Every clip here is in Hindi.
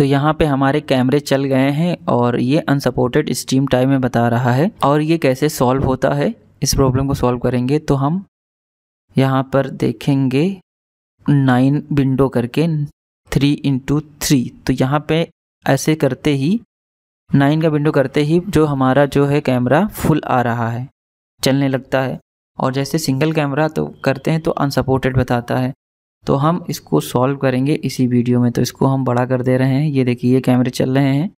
तो यहाँ पे हमारे कैमरे चल गए हैं और ये अनसपोर्टेड स्टीम टाइप में बता रहा है और ये कैसे सॉल्व होता है इस प्रॉब्लम को सॉल्व करेंगे तो हम यहाँ पर देखेंगे नाइन विंडो करके थ्री इंटू थ्री तो यहाँ पे ऐसे करते ही नाइन का विंडो करते ही जो हमारा जो है कैमरा फुल आ रहा है चलने लगता है और जैसे सिंगल कैमरा तो करते हैं तो अनसपोर्टेड बताता है तो हम इसको सॉल्व करेंगे इसी वीडियो में तो इसको हम बड़ा कर दे रहे हैं ये देखिए ये कैमरे चल रहे हैं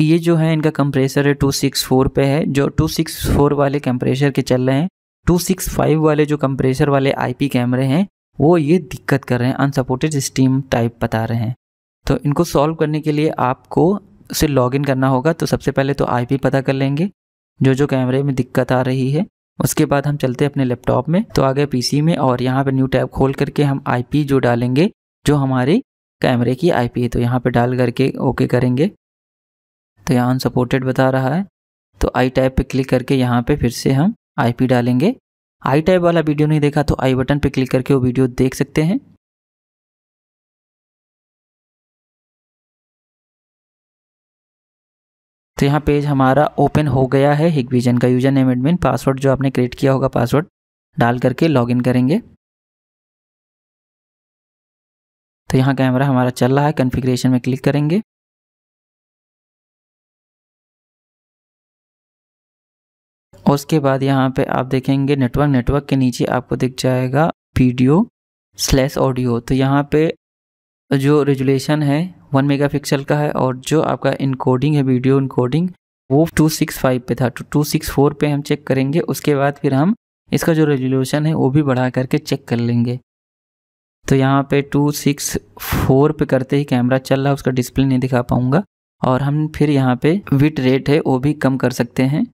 ये जो है इनका कंप्रेसर है 264 पे है जो 264 वाले कंप्रेसर के चल रहे हैं 265 वाले जो कंप्रेसर वाले आईपी कैमरे हैं वो ये दिक्कत कर रहे हैं अनसपोर्टेड स्टीम टाइप बता रहे हैं तो इनको सॉल्व करने के लिए आपको उसे इन करना होगा तो सबसे पहले तो आई पता कर लेंगे जो जो कैमरे में दिक्कत आ रही है उसके बाद हम चलते हैं अपने लैपटॉप में तो आ गए पीसी में और यहाँ पर न्यू टैब खोल करके हम आईपी जो डालेंगे जो हमारे कैमरे की आईपी है तो यहाँ पर डाल करके ओके करेंगे तो यहाँ अनसपोर्टेड बता रहा है तो आई टैब पे क्लिक करके यहाँ पे फिर से हम आईपी डालेंगे आई टैब वाला वीडियो नहीं देखा तो आई बटन पर क्लिक करके वो वीडियो देख सकते हैं तो यहाँ पेज हमारा ओपन हो गया है हिगविजन का यूजर नेम एडमिन पासवर्ड जो आपने क्रिएट किया होगा पासवर्ड डाल करके लॉगिन करेंगे तो यहाँ कैमरा हमारा चल रहा है कॉन्फ़िगरेशन में क्लिक करेंगे उसके बाद यहाँ पे आप देखेंगे नेटवर्क नेटवर्क के नीचे आपको दिख जाएगा वीडियो स्लैश ऑडियो तो यहाँ पे जो रेजुलेशन है वन मेगा पिक्सल का है और जो आपका इनकोडिंग है वीडियो इनकोडिंग वो टू सिक्स फाइव पे था तो टू सिक्स फोर पे हम चेक करेंगे उसके बाद फिर हम इसका जो रेजोल्यूशन है वो भी बढ़ा करके चेक कर लेंगे तो यहाँ पे टू सिक्स फोर पे करते ही कैमरा चल रहा है उसका डिस्प्ले नहीं दिखा पाऊँगा और हम फिर यहाँ पे विट रेट है वो भी कम कर सकते हैं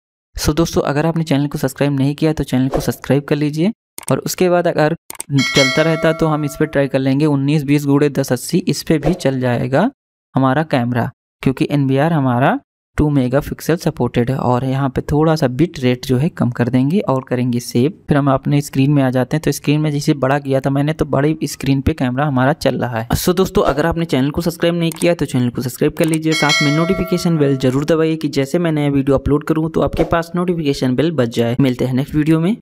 सो दोस्तों अगर आपने चैनल को सब्सक्राइब नहीं किया तो चैनल को सब्सक्राइब कर लीजिए और उसके बाद अगर चलता रहता तो हम इस पर ट्राई कर लेंगे उन्नीस बीस गुड़े दस अस्सी इस पर भी चल जाएगा हमारा कैमरा क्योंकि एन हमारा टू मेगा पिक्सल सपोर्टेड है और यहाँ पे थोड़ा सा बिट रेट जो है कम कर देंगे और करेंगे सेव फिर हम अपने स्क्रीन में आ जाते हैं तो स्क्रीन में जैसे बड़ा किया था मैंने तो बड़ी स्क्रीन पे कैमरा हमारा चल रहा है सो दोस्तों अगर आपने चैनल को सब्सक्राइब नहीं किया तो चैनल को सब्सक्राइब कर लीजिए साथ में नोटिफिकेशन बिल जरूर दबाइए कि जैसे मैं नया वीडियो अपलोड करूँ तो आपके पास नोटिफिकेशन बिल बच जाए मिलते हैं नेक्स्ट वीडियो में